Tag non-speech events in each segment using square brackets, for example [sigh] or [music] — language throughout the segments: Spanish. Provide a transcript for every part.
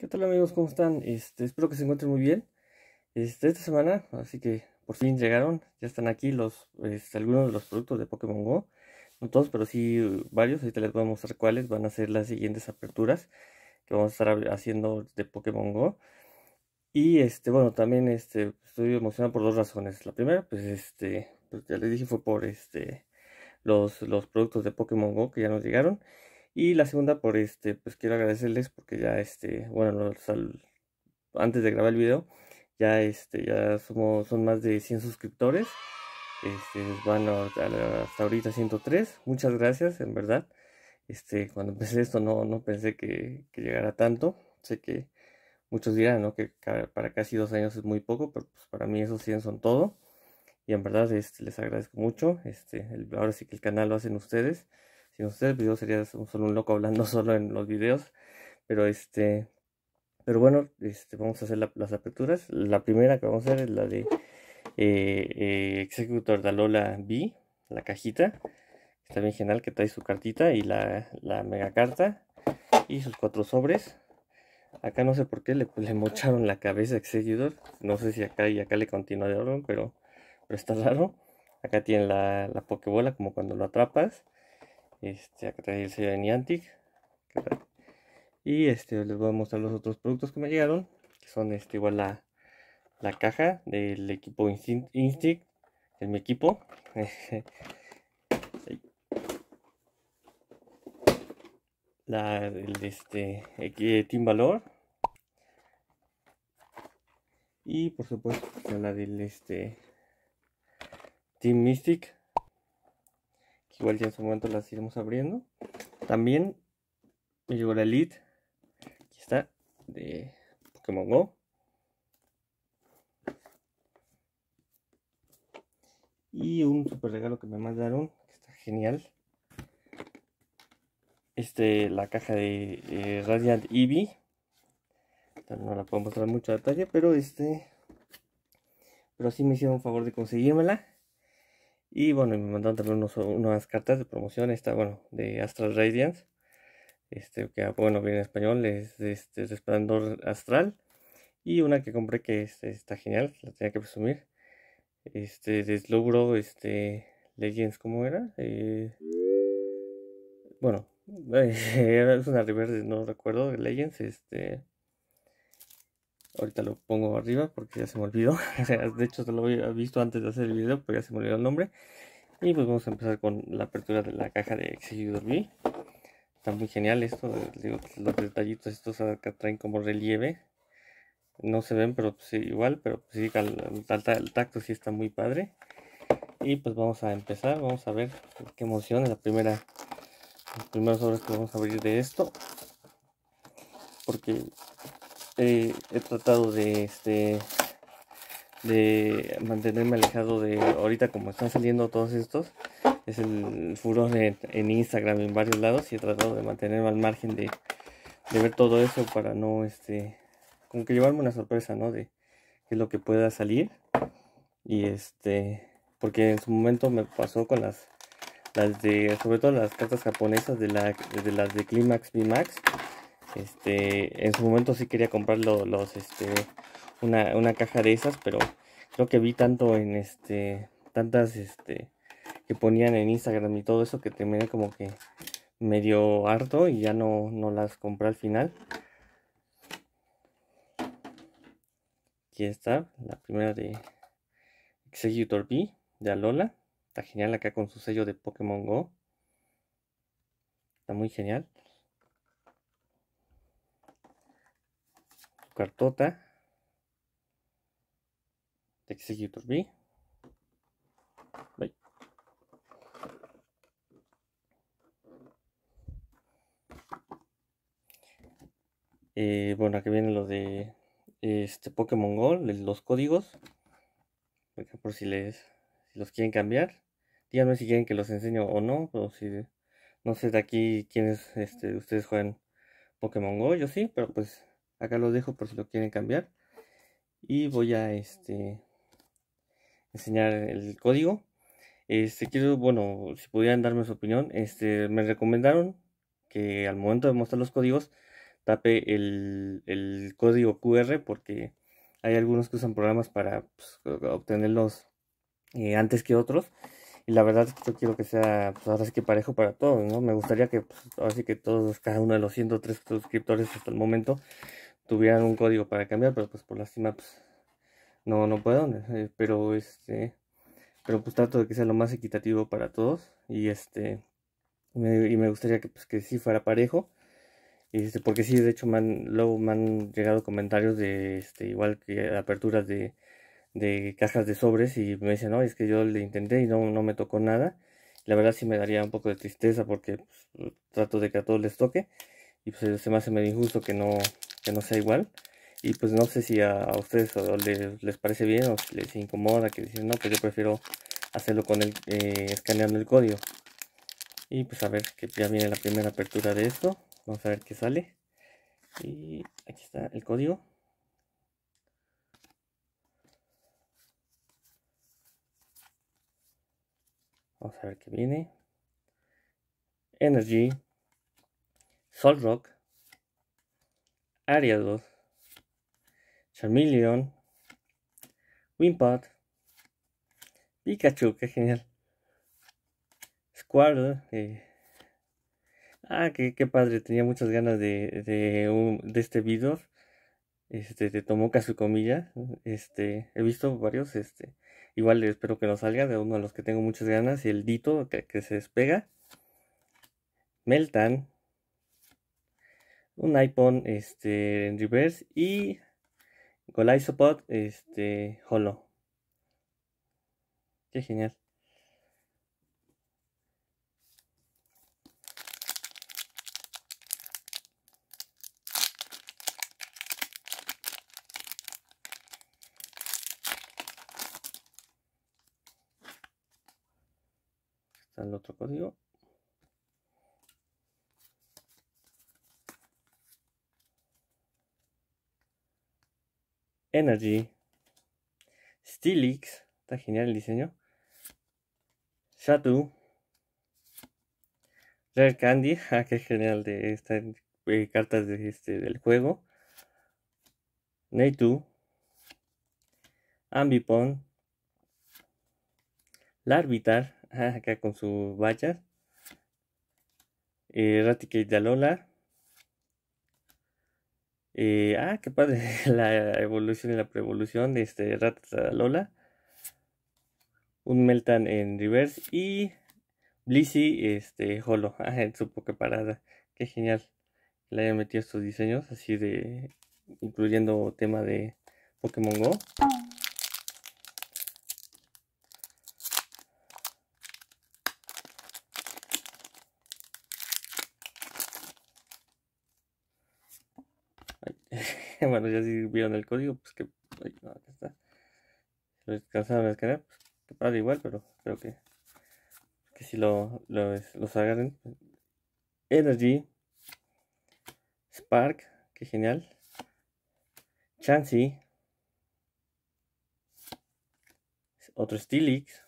¿Qué tal amigos? ¿Cómo están? Este, espero que se encuentren muy bien. Este, esta semana, así que por fin llegaron, ya están aquí los este, algunos de los productos de Pokémon Go. No todos, pero sí varios. Ahorita les voy a mostrar cuáles van a ser las siguientes aperturas que vamos a estar haciendo de Pokémon Go. Y este, bueno, también este, estoy emocionado por dos razones. La primera, pues este, pues ya les dije, fue por este los, los productos de Pokémon Go que ya nos llegaron. Y la segunda, por este, pues quiero agradecerles porque ya, este, bueno, pues, antes de grabar el video, ya, este, ya somos, son más de 100 suscriptores. Este, van hasta ahorita 103. Muchas gracias, en verdad. Este, cuando empecé esto no, no pensé que, que llegara tanto. Sé que muchos dirán, ¿no? Que para casi dos años es muy poco, pero pues, para mí esos 100 son todo. Y en verdad este, les agradezco mucho. Este, el, ahora sí que el canal lo hacen ustedes ustedes ustedes sería solo un loco hablando [laughs] solo en los videos. Pero este. Pero bueno, este, vamos a hacer las aperturas. La primera que vamos a hacer es la de Executor eh, eh, Executor Dalola B, la cajita. Está bien genial que trae su cartita y la, mega carta y sus cuatro sobres. Acá no sé por qué le, mocharon la cabeza a Executor. No sé si acá y acá le continúa de pero, pero está raro. Acá tiene la, la pokebola como cuando lo atrapas. Este, acá trae el sello de Niantic. Y este, les voy a mostrar los otros productos que me llegaron. Que son este, igual la, caja del equipo Instinct, De mi equipo. [laughs] la, del este, eh, Team Valor. Y por supuesto, la del este, Team Mystic igual ya en su momento las iremos abriendo. También me llegó la Elite, aquí está, de Pokémon Go. Y un super regalo que me mandaron, que está genial. Este, la caja de eh, Radiant Eevee. No la puedo mostrar mucho detalle, pero este... Pero sí me hicieron un favor de conseguírmela. Y bueno, me mandaron también unas cartas de promoción, esta, bueno, de Astral Radiance. Este, que ah, bueno, viene en español, es este, Resplandor Astral. Y una que compré que este, está genial, la tenía que presumir. Este, de este, Legends, ¿cómo era? Eh, bueno, [laughs] era una reverse, no recuerdo, Legends, este. Ahorita lo pongo arriba porque ya se me olvidó. [laughs] de hecho, se lo había visto antes de hacer el video, pero ya se me olvidó el nombre. Y pues vamos a empezar con la apertura de la caja de Exigidor B. Está muy genial esto. los detallitos estos acá traen como relieve. No se ven, pero pues, igual. Pero pues, el tacto sí está muy padre. Y pues vamos a empezar. Vamos a ver qué emoción. La primera, los primeros que vamos a abrir de esto. Porque he tratado de este de mantenerme alejado de ahorita como están saliendo todos estos es el furor en, Instagram en varios lados y he tratado de mantenerme al margen de, ver todo eso para no este como que llevarme una sorpresa no de qué es lo que pueda salir y este porque en su momento me pasó con las las de sobre todo las cartas japonesas de la de las de Climax Max este, en su momento sí quería comprar los, este, una, caja de esas, pero creo que vi tanto en este, tantas este, que ponían en Instagram y todo eso que terminé como que medio harto y ya no, no las compré al final. Aquí está, la primera de Executor B de Alola. Está genial acá con su sello de Pokémon Go. Está muy genial. cartota de Executor B. bueno, aquí viene lo de este Pokémon Go, los códigos. Por si les si los quieren cambiar. Díganme si quieren que los enseño o no. si no sé de aquí quiénes este, ustedes juegan Pokémon Go, yo sí, pero pues acá lo dejo por si lo quieren cambiar y voy a este enseñar el código este quiero bueno si pudieran darme su opinión este me recomendaron que al momento de mostrar los códigos tape el, código QR porque hay algunos que usan programas para pues, obtenerlos eh, antes que otros y la verdad es que yo quiero que sea pues que parejo para todos no me gustaría que pues, que todos cada uno de los 103 suscriptores hasta el momento tuvieran un código para cambiar, pero pues por lástima, pues no, no puedo, eh, pero este, pero pues trato de que sea lo más equitativo para todos y este, me, y me gustaría que pues que sí fuera parejo, y este, porque sí, de hecho, me han, luego me han llegado comentarios de, este, igual que aperturas de, de cajas de sobres y me dicen, no, es que yo le intenté y no, no me tocó nada. La verdad sí me daría un poco de tristeza porque pues, trato de que a todos les toque y pues se me hace medio injusto que no, que no sea igual. Y pues no sé si a, ustedes o les, parece bien o si les incomoda que dicen, no, pues yo prefiero hacerlo con el, eh, escaneando el código. Y pues a ver, que ya viene la primera apertura de esto. Vamos a ver qué sale. Y aquí está el código. Vamos a ver qué viene. Energy. rock 2, Charmeleon, Wimpot, Pikachu, que genial. Squirtle, eh. ah, qué, padre, tenía muchas ganas de, de, este video. Este, de Tomoka comilla este, he visto varios, este, igual espero que no salga, de uno de los que tengo muchas ganas, y el Dito que, que se despega, Meltan, un iPhone este, en reverse y isopod, este, Holo. Qué genial. Energy, Steelix, está genial el diseño, Shatu, Rare Candy, que [laughs] qué genial de estas eh, cartas este, del juego, Neitu, Ambipon, Larvitar, acá [laughs] con su vallas, eh, Raticate de Alola, eh, ah, qué padre, [laughs] la evolución y la preevolución de este Lola. Un Meltan en reverse y Blissey este, Holo [laughs] ah, en su Poképarada. Qué genial que le hayan metido estos diseños así de incluyendo tema de Pokémon Go. [laughs] bueno, ya si vieron el código, pues que. Ay, no, acá está. Lo descansaron a escanear, pues que padre igual, pero creo que. Que si lo, lo, los agarren. Energy. Spark, que genial. Chansey. Otro Stilix.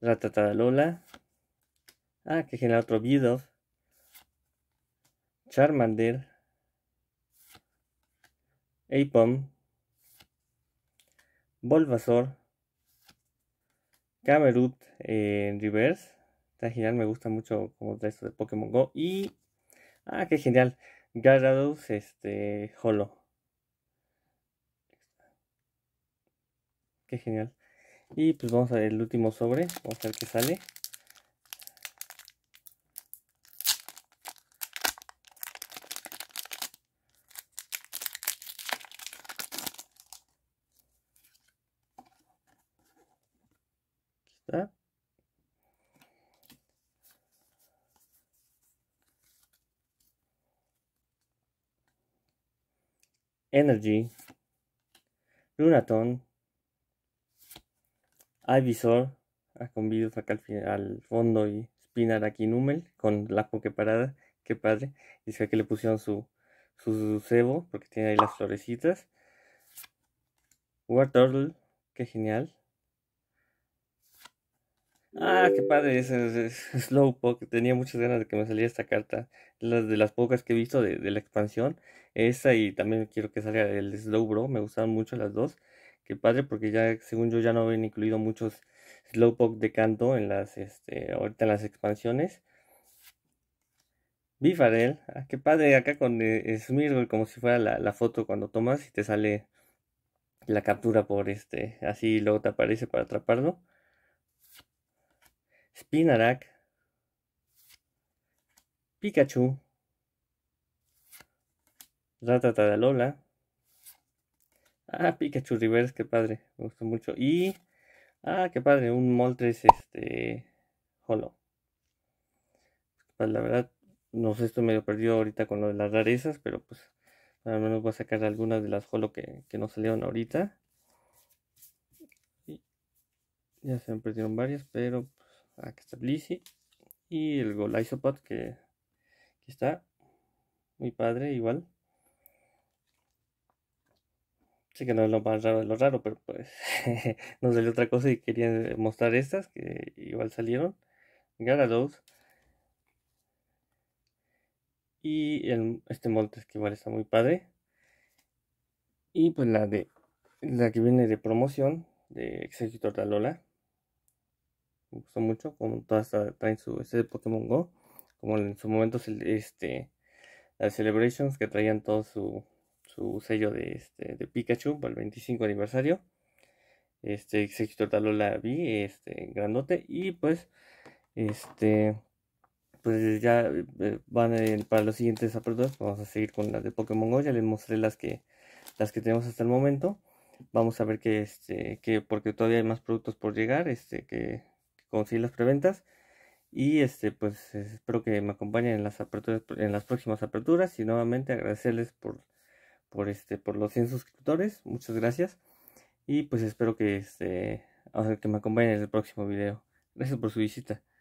Ratata Lola. Ah, que genial, otro beedov Charmander. Apom, Bulbasaur, Camerut en Reverse. Está genial, me gusta mucho como trae esto de Pokémon Go. Y. Ah, qué genial. Garados este. Holo. Qué genial. Y pues vamos a ver el último sobre. Vamos a ver qué sale. Energy, Lunaton, Ivysaur, ha ah, convido acá al, al, fondo y Spinar aquí Numel con la parada, qué padre. Dice que le pusieron su, su, cebo porque tiene ahí las florecitas. War Turtle, qué genial. Ah, qué padre, ese, Slowpoke. Tenía muchas ganas de que me saliera esta carta. Las de las pocas que he visto de, la expansión. Esta y también quiero que salga el Slowbro. Me gustaron mucho las dos. Qué padre, porque ya, según yo, ya no habían incluido muchos Slowpoke de canto en las, este, ahorita en las expansiones. Bifarel, ah, qué padre, acá con eh, como si fuera la foto cuando tomas y te sale la captura por este, así luego te aparece para atraparlo. Spinarak, Pikachu, Ratata de Lola. Ah, Pikachu Reverse, qué padre, me gustó mucho. Y, ah, qué padre, un Moltres este, Holo pues, la verdad, no sé, estoy medio perdido ahorita con lo de las rarezas, pero pues al menos voy a sacar algunas de las holo que, que no salieron ahorita. ya se me perdieron varias, pero Aquí está Blissy y el Golisopod que, está muy padre igual. Sé que no es lo más raro de lo raro, pero pues [laughs] Nos salió otra cosa y quería mostrar estas que igual salieron. Garados. Y el, este es que igual está muy padre. Y pues la de la que viene de promoción de Executor de Alola me gustó mucho como todas traen su de este Pokémon Go como en su momento este las Celebrations que traían todo su, su sello de, este, de Pikachu para el 25 aniversario este tal la vi este grandote y pues este pues ya eh, van para los siguientes aperturas vamos a seguir con las de Pokémon Go ya les mostré las que las que tenemos hasta el momento vamos a ver que este que porque todavía hay más productos por llegar este que conseguir las preventas. Y este, pues espero que me acompañen en las aperturas, en las próximas aperturas. Y nuevamente agradecerles por, por este, por los 100 suscriptores. Muchas gracias. Y pues espero que este, que me acompañen en el próximo video. Gracias por su visita.